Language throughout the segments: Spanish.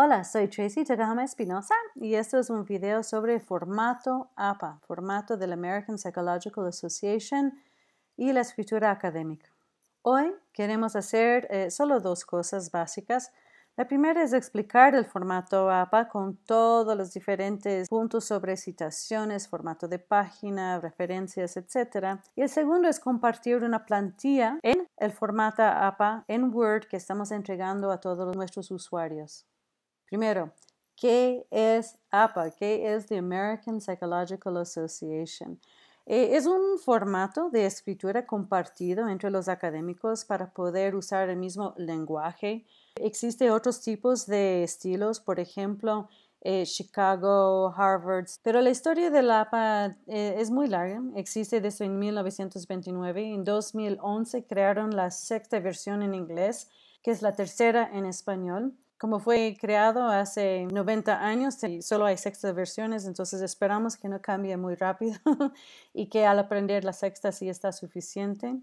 Hola, soy Tracy Takahama Espinosa y esto es un video sobre formato APA, formato de la American Psychological Association y la escritura académica. Hoy queremos hacer eh, solo dos cosas básicas. La primera es explicar el formato APA con todos los diferentes puntos sobre citaciones, formato de página, referencias, etc. Y el segundo es compartir una plantilla en el formato APA en Word que estamos entregando a todos nuestros usuarios. Primero, ¿qué es APA? ¿Qué es the American Psychological Association? Eh, es un formato de escritura compartido entre los académicos para poder usar el mismo lenguaje. Existen otros tipos de estilos, por ejemplo, eh, Chicago, Harvard, pero la historia del APA eh, es muy larga, existe desde 1929. En 2011 crearon la sexta versión en inglés, que es la tercera en español. Como fue creado hace 90 años y solo hay sextas versiones, entonces esperamos que no cambie muy rápido y que al aprender la sexta sí está suficiente.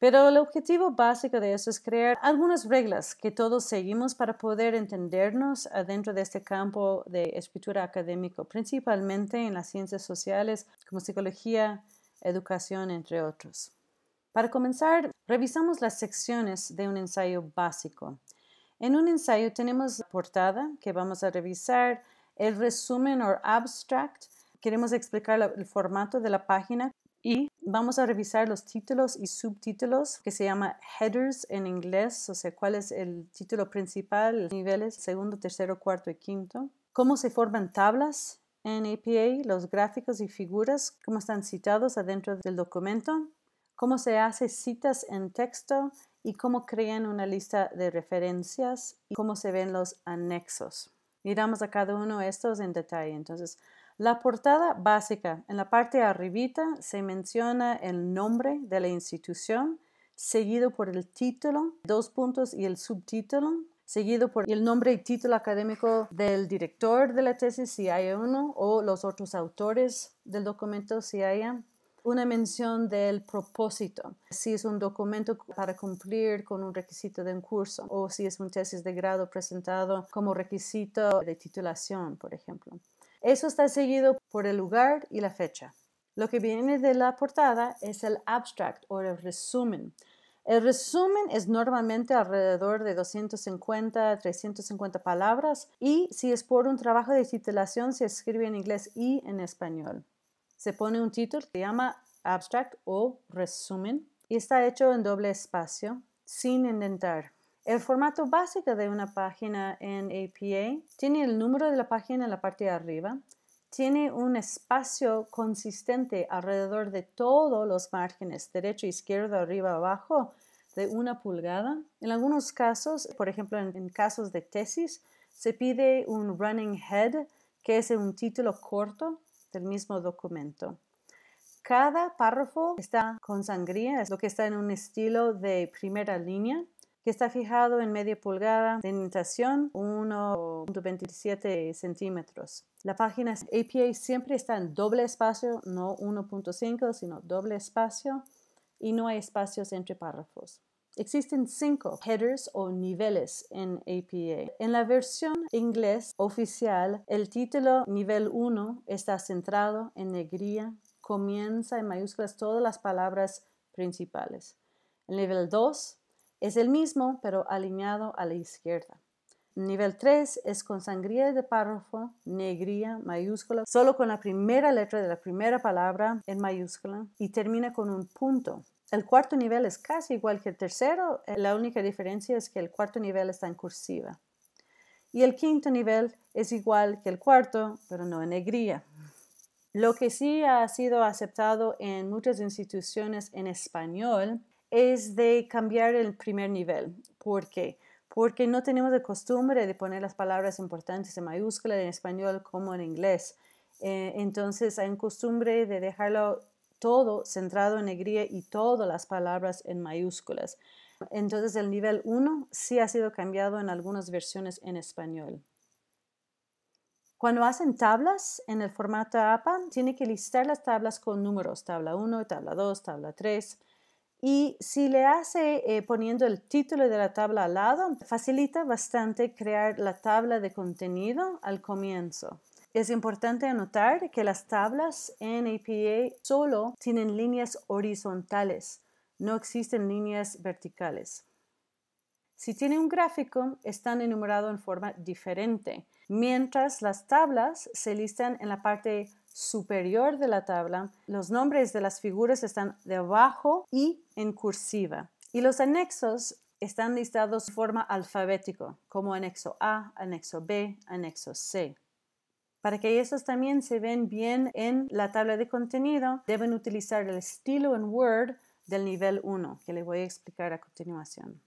Pero el objetivo básico de eso es crear algunas reglas que todos seguimos para poder entendernos dentro de este campo de escritura académico, principalmente en las ciencias sociales como psicología, educación, entre otros. Para comenzar, revisamos las secciones de un ensayo básico. En un ensayo tenemos la portada que vamos a revisar, el resumen o abstract. Queremos explicar el formato de la página y vamos a revisar los títulos y subtítulos que se llama headers en inglés, o sea, cuál es el título principal, niveles segundo, tercero, cuarto y quinto. Cómo se forman tablas en APA, los gráficos y figuras, cómo están citados adentro del documento. Cómo se hace citas en texto y cómo crean una lista de referencias y cómo se ven los anexos. Miramos a cada uno de estos en detalle. Entonces, la portada básica, en la parte arribita se menciona el nombre de la institución, seguido por el título, dos puntos y el subtítulo, seguido por el nombre y título académico del director de la tesis si hay uno o los otros autores del documento si haya una mención del propósito, si es un documento para cumplir con un requisito de un curso o si es un tesis de grado presentado como requisito de titulación, por ejemplo. Eso está seguido por el lugar y la fecha. Lo que viene de la portada es el abstract o el resumen. El resumen es normalmente alrededor de 250, 350 palabras y si es por un trabajo de titulación se escribe en inglés y en español se pone un título que se llama abstract o resumen y está hecho en doble espacio sin indentar. El formato básico de una página en APA tiene el número de la página en la parte de arriba, tiene un espacio consistente alrededor de todos los márgenes, derecho, izquierdo, arriba, abajo, de una pulgada. En algunos casos, por ejemplo, en casos de tesis, se pide un running head, que es un título corto el mismo documento. Cada párrafo está con sangría, es lo que está en un estilo de primera línea, que está fijado en media pulgada de indentación, 1.27 centímetros. La página APA siempre está en doble espacio, no 1.5, sino doble espacio, y no hay espacios entre párrafos. Existen cinco headers o niveles en APA. En la versión inglés oficial, el título nivel 1 está centrado en negría, comienza en mayúsculas todas las palabras principales. El nivel 2 es el mismo, pero alineado a la izquierda. Nivel 3 es con sangría de párrafo, negría, mayúscula, solo con la primera letra de la primera palabra en mayúscula y termina con un punto el cuarto nivel es casi igual que el tercero, eh, la única diferencia es que el cuarto nivel está en cursiva. Y el quinto nivel es igual que el cuarto, pero no en negría. Lo que sí ha sido aceptado en muchas instituciones en español es de cambiar el primer nivel. ¿Por qué? Porque no tenemos la costumbre de poner las palabras importantes en mayúscula en español como en inglés. Eh, entonces hay costumbre de dejarlo todo centrado en negría y todas las palabras en mayúsculas. Entonces el nivel 1 sí ha sido cambiado en algunas versiones en español. Cuando hacen tablas en el formato APA, tiene que listar las tablas con números, tabla 1, tabla 2, tabla 3. Y si le hace eh, poniendo el título de la tabla al lado, facilita bastante crear la tabla de contenido al comienzo. Es importante anotar que las tablas en APA solo tienen líneas horizontales, no existen líneas verticales. Si tiene un gráfico, están enumerados en forma diferente, mientras las tablas se listan en la parte superior de la tabla, los nombres de las figuras están debajo y en cursiva. Y los anexos están listados en forma alfabética, como anexo A, anexo B, anexo C. Para que esos también se ven bien en la tabla de contenido, deben utilizar el estilo en Word del nivel 1, que les voy a explicar a continuación.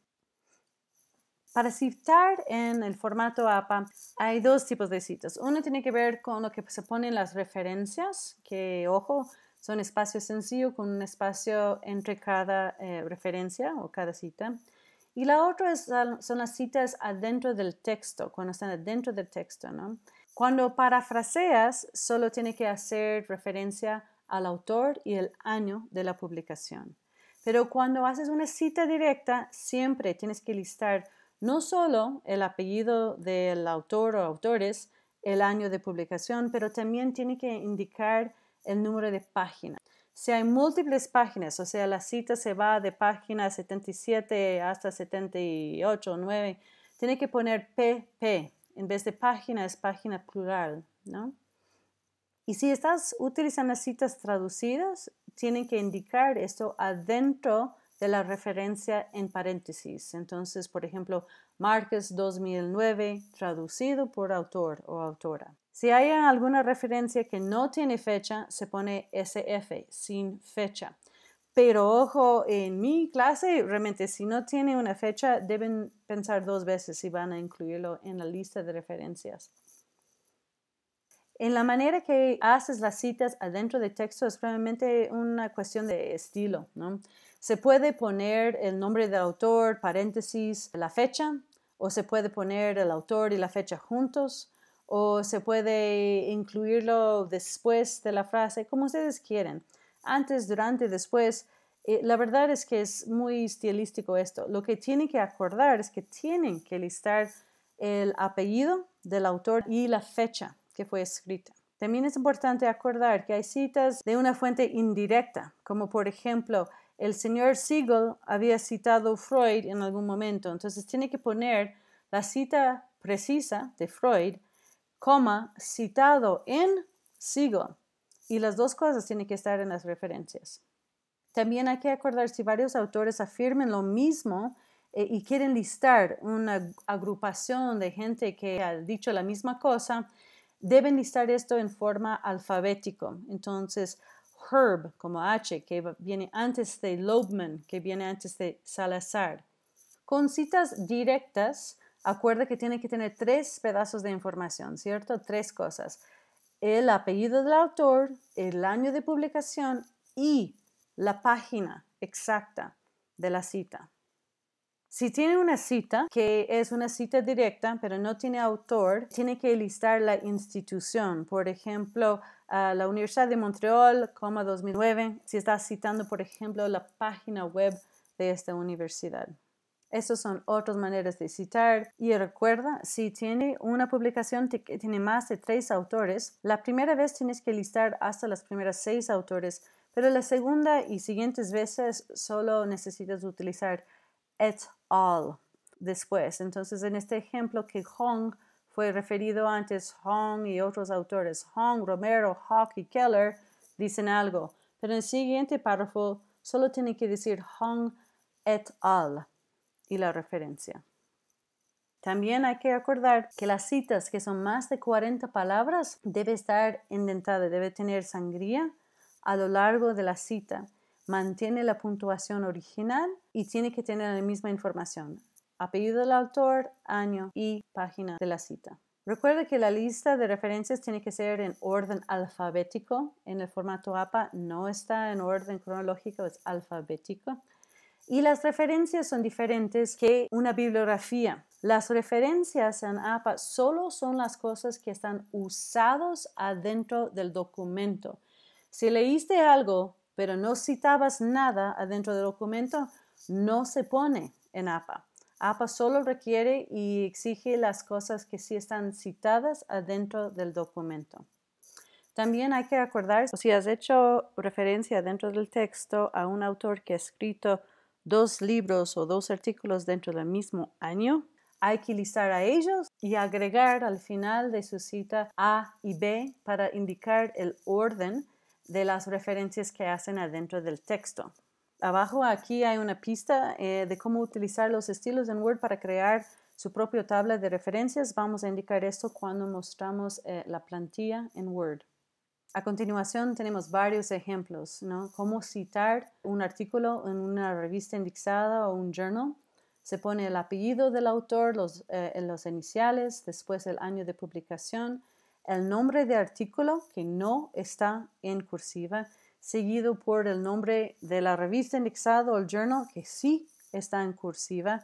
Para citar en el formato APA hay dos tipos de citas. Uno tiene que ver con lo que se ponen las referencias, que, ojo, son espacios sencillos con un espacio entre cada eh, referencia o cada cita. Y la otra son las citas adentro del texto, cuando están adentro del texto, ¿no? Cuando parafraseas, solo tiene que hacer referencia al autor y el año de la publicación. Pero cuando haces una cita directa, siempre tienes que listar no solo el apellido del autor o autores, el año de publicación, pero también tiene que indicar el número de páginas. Si hay múltiples páginas, o sea, la cita se va de página 77 hasta 78 o 9, tiene que poner PP en vez de página es página plural, ¿no? Y si estás utilizando citas traducidas, tienen que indicar esto adentro de la referencia en paréntesis. Entonces, por ejemplo, Márquez 2009, traducido por autor o autora. Si hay alguna referencia que no tiene fecha, se pone SF, sin fecha. Pero ojo, en mi clase realmente si no tiene una fecha deben pensar dos veces si van a incluirlo en la lista de referencias. En la manera que haces las citas adentro de texto es realmente una cuestión de estilo, ¿no? Se puede poner el nombre del autor, paréntesis, la fecha, o se puede poner el autor y la fecha juntos, o se puede incluirlo después de la frase, como ustedes quieren antes, durante, después. Eh, la verdad es que es muy estilístico esto. Lo que tienen que acordar es que tienen que listar el apellido del autor y la fecha que fue escrita. También es importante acordar que hay citas de una fuente indirecta, como por ejemplo, el señor Siegel había citado Freud en algún momento, entonces tiene que poner la cita precisa de Freud, coma, citado en Siegel. Y las dos cosas tienen que estar en las referencias. También hay que acordar si varios autores afirman lo mismo eh, y quieren listar una agrupación de gente que ha dicho la misma cosa, deben listar esto en forma alfabética. Entonces, Herb como H, que viene antes de Loebman, que viene antes de Salazar. Con citas directas, acuerda que tiene que tener tres pedazos de información, ¿cierto? Tres cosas el apellido del autor, el año de publicación y la página exacta de la cita. Si tiene una cita, que es una cita directa, pero no tiene autor, tiene que listar la institución. Por ejemplo, la Universidad de Montreal, 2009, si está citando, por ejemplo, la página web de esta universidad. Esas son otras maneras de citar. Y recuerda, si tiene una publicación que tiene más de tres autores, la primera vez tienes que listar hasta las primeras seis autores, pero la segunda y siguientes veces solo necesitas utilizar et al después. Entonces, en este ejemplo que Hong fue referido antes, Hong y otros autores, Hong, Romero, Hawk y Keller, dicen algo, pero en el siguiente párrafo solo tiene que decir Hong et al y la referencia. También hay que acordar que las citas que son más de 40 palabras debe estar indentada, debe tener sangría a lo largo de la cita. Mantiene la puntuación original y tiene que tener la misma información. Apellido del autor, año y página de la cita. Recuerda que la lista de referencias tiene que ser en orden alfabético. En el formato APA no está en orden cronológico, es alfabético y las referencias son diferentes que una bibliografía. Las referencias en APA solo son las cosas que están usadas adentro del documento. Si leíste algo, pero no citabas nada adentro del documento, no se pone en APA. APA solo requiere y exige las cosas que sí están citadas adentro del documento. También hay que acordar si has hecho referencia dentro del texto a un autor que ha escrito dos libros o dos artículos dentro del mismo año, hay que listar a ellos y agregar al final de su cita A y B para indicar el orden de las referencias que hacen adentro del texto. Abajo aquí hay una pista eh, de cómo utilizar los estilos en Word para crear su propia tabla de referencias. Vamos a indicar esto cuando mostramos eh, la plantilla en Word. A continuación tenemos varios ejemplos, ¿no? Cómo citar un artículo en una revista indexada o un journal. Se pone el apellido del autor, eh, en los iniciales, después el año de publicación, el nombre de artículo que no está en cursiva, seguido por el nombre de la revista indexada o el journal que sí está en cursiva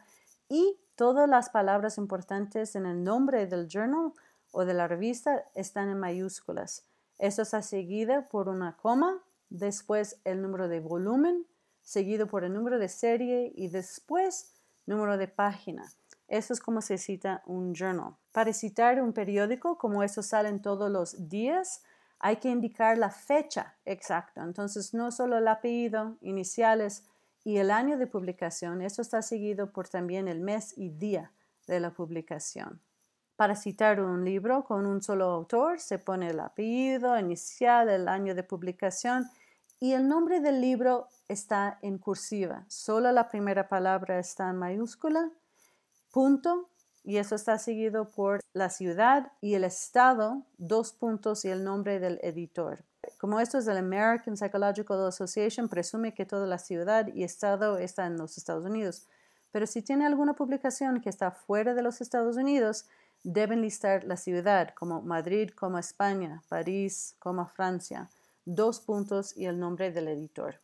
y todas las palabras importantes en el nombre del journal o de la revista están en mayúsculas. Esto está seguido por una coma, después el número de volumen, seguido por el número de serie y después número de página. Eso es como se cita un journal. Para citar un periódico, como eso salen todos los días, hay que indicar la fecha exacta. Entonces, no solo el apellido, iniciales y el año de publicación, esto está seguido por también el mes y día de la publicación. Para citar un libro con un solo autor, se pone el apellido inicial, el año de publicación y el nombre del libro está en cursiva. Solo la primera palabra está en mayúscula, punto, y eso está seguido por la ciudad y el estado, dos puntos y el nombre del editor. Como esto es del American Psychological Association, presume que toda la ciudad y estado está en los Estados Unidos. Pero si tiene alguna publicación que está fuera de los Estados Unidos, Deben listar la ciudad como Madrid, como España, París, como Francia, dos puntos y el nombre del editor.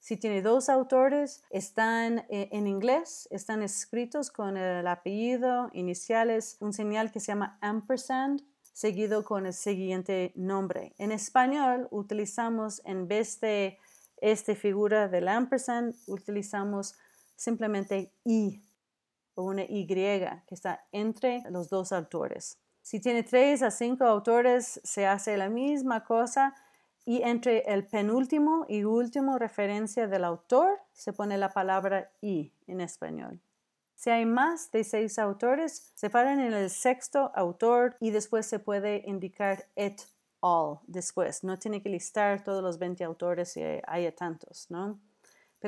Si tiene dos autores, están eh, en inglés, están escritos con el apellido, iniciales, un señal que se llama ampersand, seguido con el siguiente nombre. En español utilizamos, en vez de esta figura del ampersand, utilizamos simplemente I o una Y que está entre los dos autores. Si tiene tres a cinco autores, se hace la misma cosa y entre el penúltimo y último referencia del autor se pone la palabra y en español. Si hay más de seis autores, se paran en el sexto autor y después se puede indicar et al después. No tiene que listar todos los 20 autores si hay tantos, ¿no?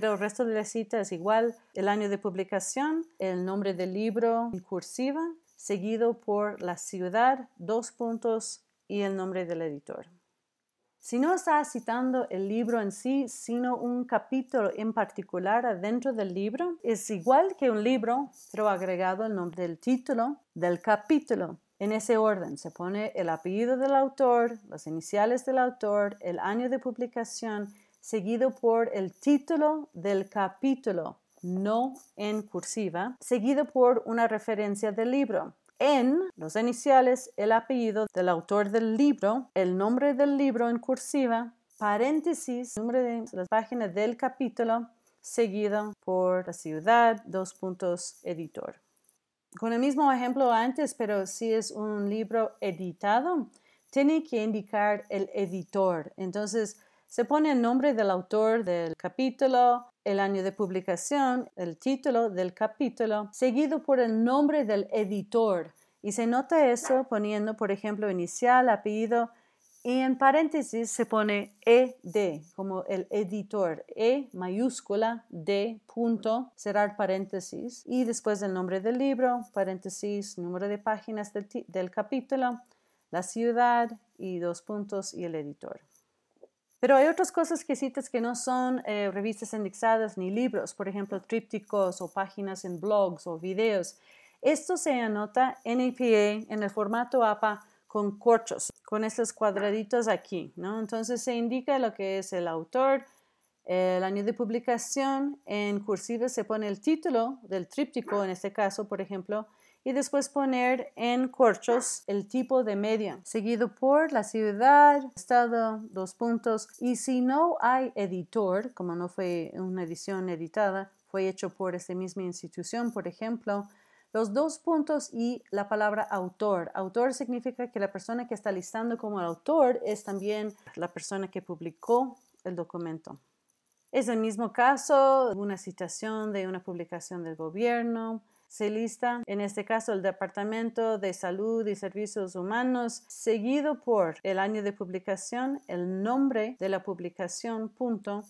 Pero el resto de la cita es igual, el año de publicación, el nombre del libro en cursiva, seguido por la ciudad, dos puntos y el nombre del editor. Si no está citando el libro en sí, sino un capítulo en particular dentro del libro, es igual que un libro, pero agregado el nombre del título del capítulo. En ese orden se pone el apellido del autor, las iniciales del autor, el año de publicación seguido por el título del capítulo, no en cursiva, seguido por una referencia del libro. En los iniciales, el apellido del autor del libro, el nombre del libro en cursiva, paréntesis, número de las páginas del capítulo, seguido por la ciudad, dos puntos, editor. Con el mismo ejemplo antes, pero si es un libro editado, tiene que indicar el editor. Entonces, se pone el nombre del autor del capítulo, el año de publicación, el título del capítulo, seguido por el nombre del editor. Y se nota eso poniendo, por ejemplo, inicial, apellido, y en paréntesis se pone ED, como el editor, E mayúscula, D punto, cerrar paréntesis, y después el nombre del libro, paréntesis, número de páginas del capítulo, la ciudad y dos puntos y el editor. Pero hay otras cosas que citas que no son eh, revistas indexadas ni libros, por ejemplo, trípticos o páginas en blogs o videos. Esto se anota en APA en el formato APA con corchos, con estos cuadraditos aquí, ¿no? Entonces se indica lo que es el autor, el año de publicación, en cursiva se pone el título del tríptico, en este caso, por ejemplo, y después poner en corchos el tipo de media, seguido por la ciudad, estado, dos puntos. Y si no hay editor, como no fue una edición editada, fue hecho por esta misma institución, por ejemplo, los dos puntos y la palabra autor. Autor significa que la persona que está listando como autor es también la persona que publicó el documento. Es el mismo caso, una citación de una publicación del gobierno, se lista en este caso el Departamento de Salud y Servicios Humanos, seguido por el año de publicación, el nombre de la publicación, punto,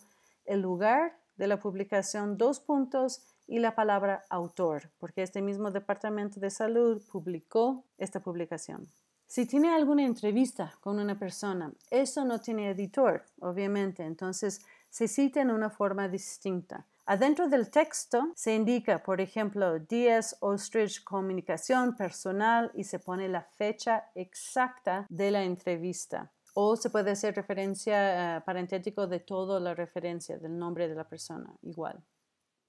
el lugar de la publicación, dos puntos, y la palabra autor, porque este mismo Departamento de Salud publicó esta publicación. Si tiene alguna entrevista con una persona, eso no tiene editor, obviamente, entonces se cita en una forma distinta. Adentro del texto se indica, por ejemplo, Díaz Ostrich Comunicación Personal y se pone la fecha exacta de la entrevista. O se puede hacer referencia uh, parentético de toda la referencia del nombre de la persona, igual.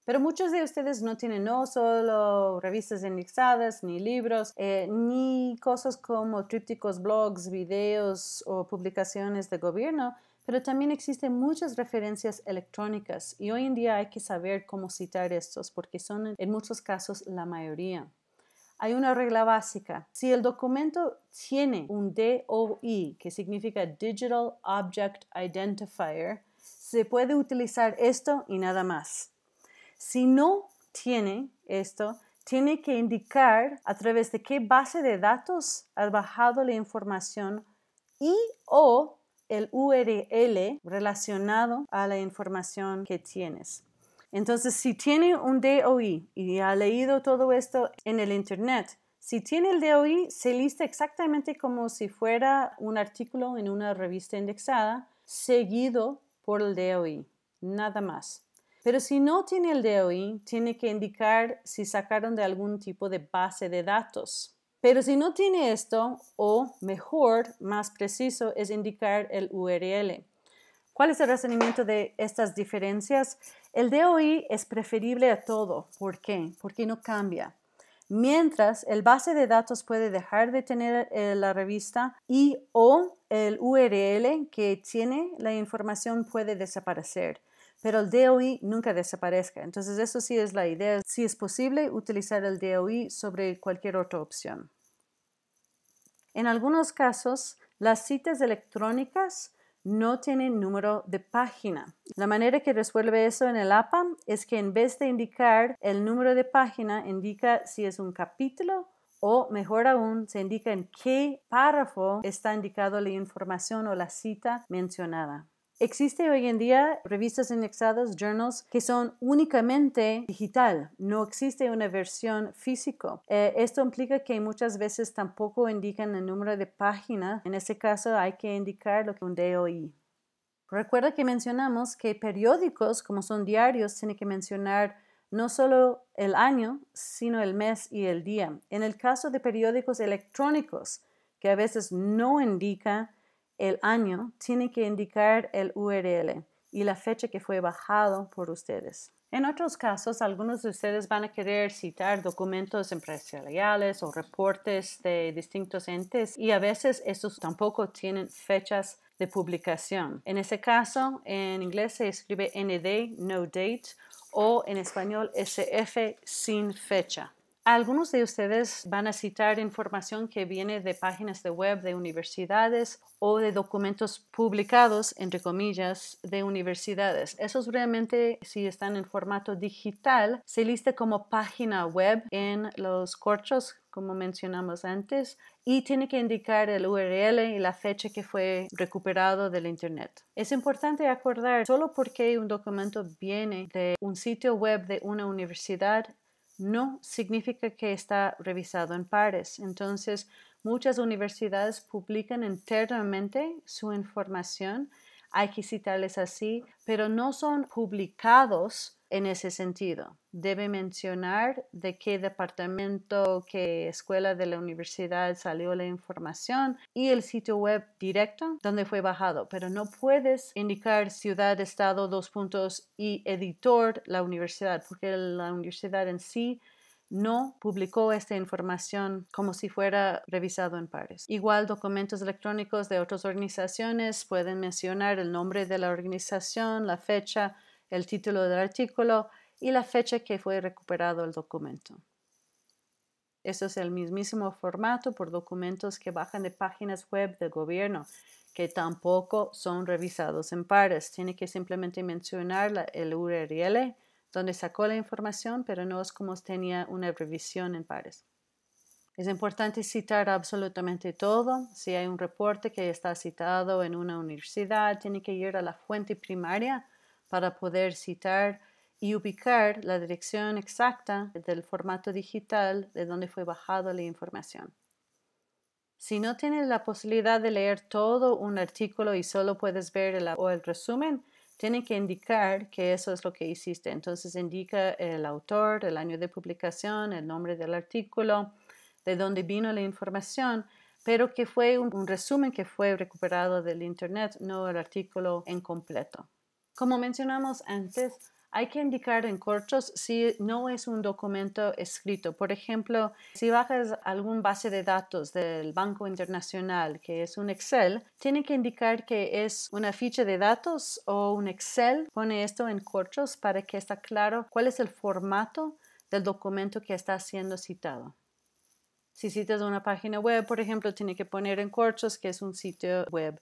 Pero muchos de ustedes no tienen no solo revistas indexadas, ni libros, eh, ni cosas como trípticos, blogs, videos o publicaciones de gobierno, pero también existen muchas referencias electrónicas y hoy en día hay que saber cómo citar estos porque son en muchos casos la mayoría. Hay una regla básica. Si el documento tiene un DOI, que significa Digital Object Identifier, se puede utilizar esto y nada más. Si no tiene esto, tiene que indicar a través de qué base de datos ha bajado la información y o el URL relacionado a la información que tienes. Entonces, si tiene un DOI y ha leído todo esto en el Internet, si tiene el DOI, se lista exactamente como si fuera un artículo en una revista indexada, seguido por el DOI, nada más. Pero si no tiene el DOI, tiene que indicar si sacaron de algún tipo de base de datos. Pero si no tiene esto, o mejor, más preciso, es indicar el URL. ¿Cuál es el razonamiento de estas diferencias? El DOI es preferible a todo. ¿Por qué? Porque no cambia. Mientras, el base de datos puede dejar de tener eh, la revista y o el URL que tiene la información puede desaparecer pero el DOI nunca desaparezca. Entonces, eso sí es la idea, si es posible utilizar el DOI sobre cualquier otra opción. En algunos casos, las citas electrónicas no tienen número de página. La manera que resuelve eso en el APA es que en vez de indicar el número de página, indica si es un capítulo o mejor aún, se indica en qué párrafo está indicado la información o la cita mencionada. Existe hoy en día revistas indexadas, journals, que son únicamente digital, no existe una versión físico. Eh, esto implica que muchas veces tampoco indican el número de página, en ese caso hay que indicar lo que un DOI. Recuerda que mencionamos que periódicos, como son diarios, tiene que mencionar no solo el año, sino el mes y el día. En el caso de periódicos electrónicos, que a veces no indica el año tiene que indicar el URL y la fecha que fue bajado por ustedes. En otros casos, algunos de ustedes van a querer citar documentos empresariales o reportes de distintos entes y a veces estos tampoco tienen fechas de publicación. En ese caso, en inglés se escribe ND, no date, o en español SF sin fecha. Algunos de ustedes van a citar información que viene de páginas de web de universidades o de documentos publicados, entre comillas, de universidades. Esos realmente, si están en formato digital, se lista como página web en los corchos como mencionamos antes, y tiene que indicar el URL y la fecha que fue recuperado del Internet. Es importante acordar, solo porque un documento viene de un sitio web de una universidad, no significa que está revisado en pares. Entonces, muchas universidades publican internamente su información, hay que citarles así, pero no son publicados en ese sentido. Debe mencionar de qué departamento, qué escuela de la universidad salió la información y el sitio web directo donde fue bajado, pero no puedes indicar ciudad, estado, dos puntos y editor la universidad, porque la universidad en sí no publicó esta información como si fuera revisado en pares. Igual documentos electrónicos de otras organizaciones pueden mencionar el nombre de la organización, la fecha, el título del artículo y la fecha que fue recuperado el documento. Eso es el mismísimo formato por documentos que bajan de páginas web del gobierno, que tampoco son revisados en pares. Tiene que simplemente mencionar el URL donde sacó la información, pero no es como tenía una revisión en pares. Es importante citar absolutamente todo. Si hay un reporte que está citado en una universidad, tiene que ir a la fuente primaria para poder citar y ubicar la dirección exacta del formato digital de donde fue bajada la información. Si no tienes la posibilidad de leer todo un artículo y solo puedes ver el, resumen, tiene que indicar que eso es lo que hiciste. Entonces indica el autor, el año de publicación, el nombre del artículo, de dónde vino la información, pero que fue un resumen que fue recuperado del Internet, no el artículo en completo. Como mencionamos antes, hay que indicar en corchos si no es un documento escrito. Por ejemplo, si bajas algún base de datos del Banco Internacional, que es un Excel, tiene que indicar que es una ficha de datos o un Excel. Pone esto en corchos para que está claro cuál es el formato del documento que está siendo citado. Si citas una página web, por ejemplo, tiene que poner en corchos que es un sitio web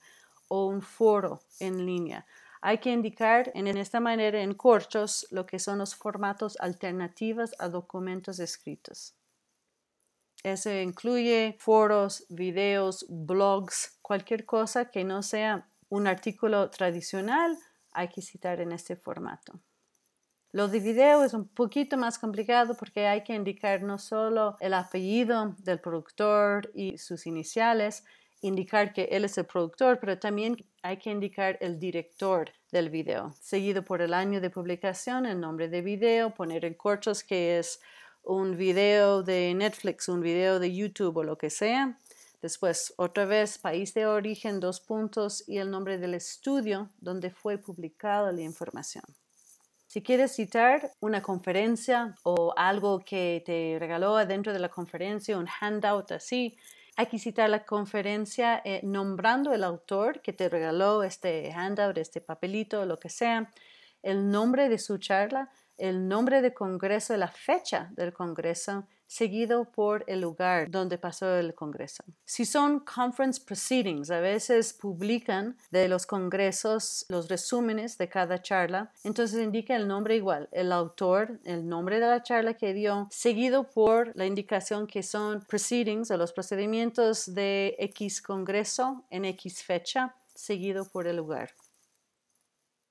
o un foro en línea. Hay que indicar en esta manera en cortos lo que son los formatos alternativos a documentos escritos. Eso incluye foros, videos, blogs, cualquier cosa que no sea un artículo tradicional, hay que citar en este formato. Lo de video es un poquito más complicado porque hay que indicar no solo el apellido del productor y sus iniciales, indicar que él es el productor, pero también hay que indicar el director del video, seguido por el año de publicación, el nombre de video, poner en cortos que es un video de Netflix, un video de YouTube o lo que sea. Después, otra vez, país de origen, dos puntos y el nombre del estudio donde fue publicada la información. Si quieres citar una conferencia o algo que te regaló adentro de la conferencia, un handout así, que citar la conferencia eh, nombrando el autor que te regaló este handout, este papelito, lo que sea, el nombre de su charla, el nombre de Congreso, la fecha del Congreso, seguido por el lugar donde pasó el Congreso. Si son conference proceedings, a veces publican de los congresos los resúmenes de cada charla, entonces indica el nombre igual, el autor, el nombre de la charla que dio, seguido por la indicación que son proceedings o los procedimientos de X Congreso en X fecha seguido por el lugar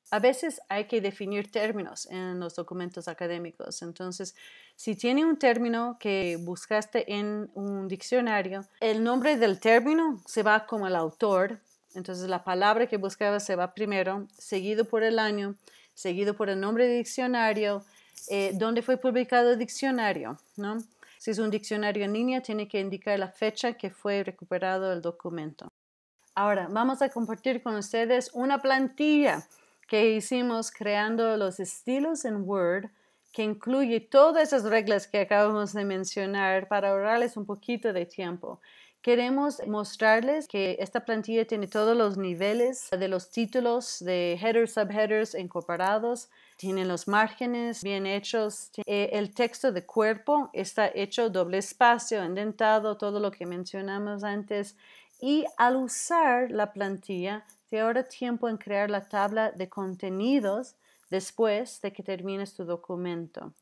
a veces hay que definir términos en los documentos académicos. Entonces, si tiene un término que buscaste en un diccionario, el nombre del término se va como el autor. Entonces, la palabra que buscaba se va primero, seguido por el año, seguido por el nombre del diccionario, donde eh, dónde fue publicado el diccionario, ¿no? Si es un diccionario en línea, tiene que indicar la fecha que fue recuperado el documento. Ahora, vamos a compartir con ustedes una plantilla que hicimos creando los estilos en Word, que incluye todas esas reglas que acabamos de mencionar para ahorrarles un poquito de tiempo. Queremos mostrarles que esta plantilla tiene todos los niveles de los títulos de headers, subheaders incorporados, Tienen los márgenes bien hechos, eh, el texto de cuerpo está hecho doble espacio, indentado, todo lo que mencionamos antes. Y al usar la plantilla te ahorra tiempo en crear la tabla de contenidos después de que termines tu documento.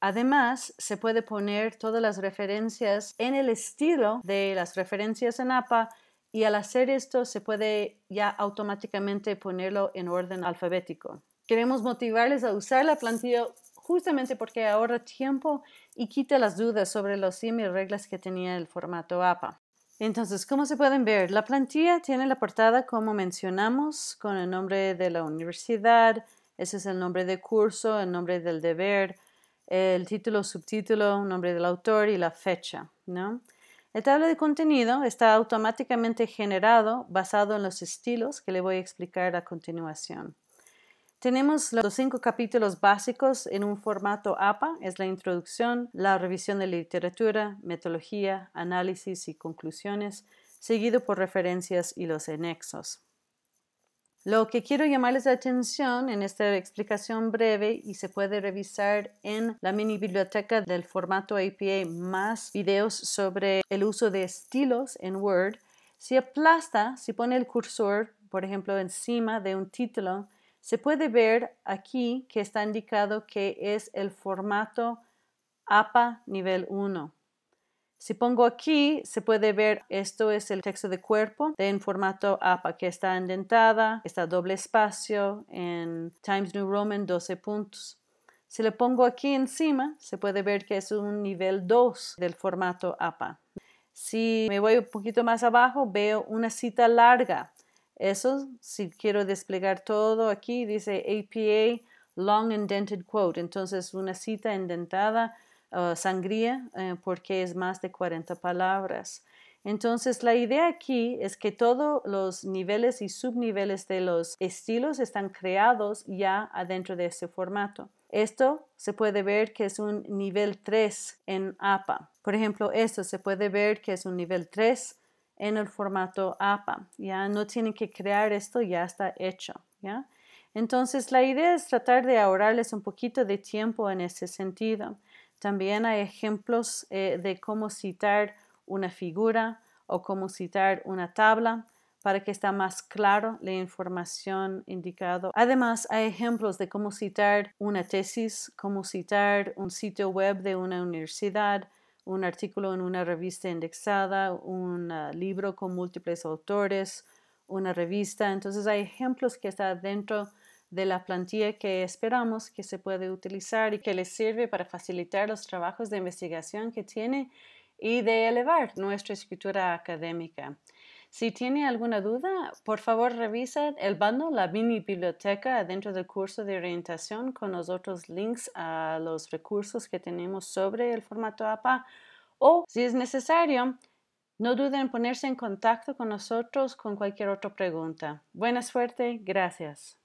Además, se puede poner todas las referencias en el estilo de las referencias en APA y al hacer esto se puede ya automáticamente ponerlo en orden alfabético. Queremos motivarles a usar la plantilla justamente porque ahorra tiempo y quita las dudas sobre los y reglas que tenía el formato APA. Entonces, ¿cómo se pueden ver? La plantilla tiene la portada, como mencionamos, con el nombre de la universidad, ese es el nombre de curso, el nombre del deber, el título, subtítulo, nombre del autor y la fecha, ¿no? El tabla de contenido está automáticamente generado basado en los estilos que le voy a explicar a continuación. Tenemos los cinco capítulos básicos en un formato APA, es la introducción, la revisión de literatura, metodología, análisis y conclusiones, seguido por referencias y los anexos. Lo que quiero llamarles la atención en esta explicación breve y se puede revisar en la mini biblioteca del formato APA más videos sobre el uso de estilos en Word. Si aplasta, si pone el cursor, por ejemplo, encima de un título, se puede ver aquí que está indicado que es el formato APA nivel 1. Si pongo aquí, se puede ver, esto es el texto de cuerpo en formato APA, que está indentada, está doble espacio, en Times New Roman 12 puntos. Si le pongo aquí encima, se puede ver que es un nivel 2 del formato APA. Si me voy un poquito más abajo, veo una cita larga eso, si quiero desplegar todo aquí, dice APA Long Indented Quote. Entonces, una cita indentada, uh, sangría, eh, porque es más de 40 palabras. Entonces, la idea aquí es que todos los niveles y subniveles de los estilos están creados ya adentro de ese formato. Esto se puede ver que es un nivel 3 en APA. Por ejemplo, esto se puede ver que es un nivel 3 en el formato APA, ¿ya? No tienen que crear esto, ya está hecho, ¿ya? Entonces, la idea es tratar de ahorrarles un poquito de tiempo en ese sentido. También hay ejemplos eh, de cómo citar una figura o cómo citar una tabla para que está más claro la información indicada. Además, hay ejemplos de cómo citar una tesis, cómo citar un sitio web de una universidad, un artículo en una revista indexada, un ah, libro con múltiples autores, una revista. Entonces hay ejemplos que están dentro de la plantilla que esperamos que se puede utilizar y que les sirve para facilitar los trabajos de investigación que tiene y de elevar nuestra escritura académica. Si tiene alguna duda, por favor revisa el bando, la mini biblioteca dentro del curso de orientación con los otros links a los recursos que tenemos sobre el formato APA o, si es necesario, no duden en ponerse en contacto con nosotros con cualquier otra pregunta. Buena suerte, gracias.